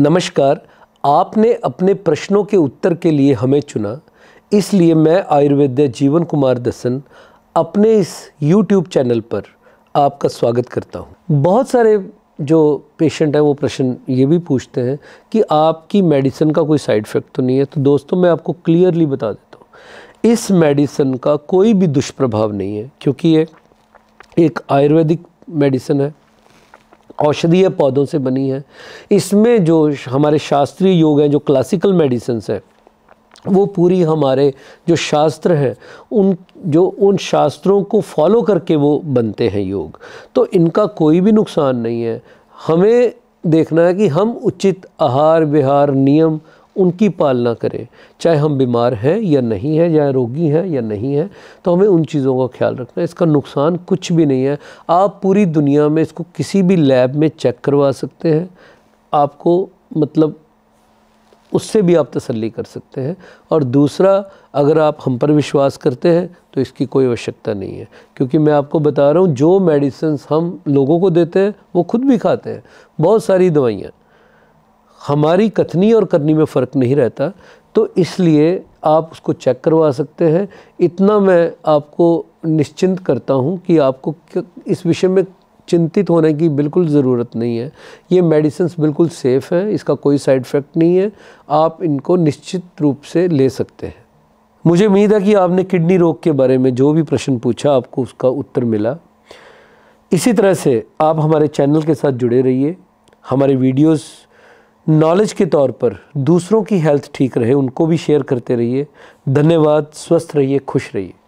नमस्कार आपने अपने प्रश्नों के उत्तर के लिए हमें चुना इसलिए मैं आयुर्वेद जीवन कुमार दसन अपने इस YouTube चैनल पर आपका स्वागत करता हूँ बहुत सारे जो पेशेंट हैं वो प्रश्न ये भी पूछते हैं कि आपकी मेडिसिन का कोई साइड इफ़ेक्ट तो नहीं है तो दोस्तों मैं आपको क्लियरली बता देता हूँ इस मेडिसिन का कोई भी दुष्प्रभाव नहीं है क्योंकि ये एक आयुर्वेदिक मेडिसिन है औषधीय पौधों से बनी है इसमें जो हमारे शास्त्रीय योग हैं जो क्लासिकल मेडिसिन हैं वो पूरी हमारे जो शास्त्र हैं उन जो उन शास्त्रों को फॉलो करके वो बनते हैं योग तो इनका कोई भी नुकसान नहीं है हमें देखना है कि हम उचित आहार विहार नियम उनकी पालना करें चाहे हम बीमार हैं या नहीं हैं या रोगी हैं या नहीं हैं तो हमें उन चीज़ों का ख्याल रखना है इसका नुकसान कुछ भी नहीं है आप पूरी दुनिया में इसको किसी भी लैब में चेक करवा सकते हैं आपको मतलब उससे भी आप तसल्ली कर सकते हैं और दूसरा अगर आप हम पर विश्वास करते हैं तो इसकी कोई आवश्यकता नहीं है क्योंकि मैं आपको बता रहा हूँ जो मेडिसिन हम लोगों को देते हैं वो खुद भी खाते हैं बहुत सारी दवाइयाँ हमारी कथनी और करनी में फ़र्क नहीं रहता तो इसलिए आप उसको चेक करवा सकते हैं इतना मैं आपको निश्चिंत करता हूँ कि आपको इस विषय में चिंतित होने की बिल्कुल ज़रूरत नहीं है ये मेडिसिन बिल्कुल सेफ़ हैं इसका कोई साइड इफ़ेक्ट नहीं है आप इनको निश्चित रूप से ले सकते हैं मुझे उम्मीद है कि आपने किडनी रोग के बारे में जो भी प्रश्न पूछा आपको उसका उत्तर मिला इसी तरह से आप हमारे चैनल के साथ जुड़े रहिए हमारे वीडियोज़ नॉलेज के तौर पर दूसरों की हेल्थ ठीक रहे उनको भी शेयर करते रहिए धन्यवाद स्वस्थ रहिए खुश रहिए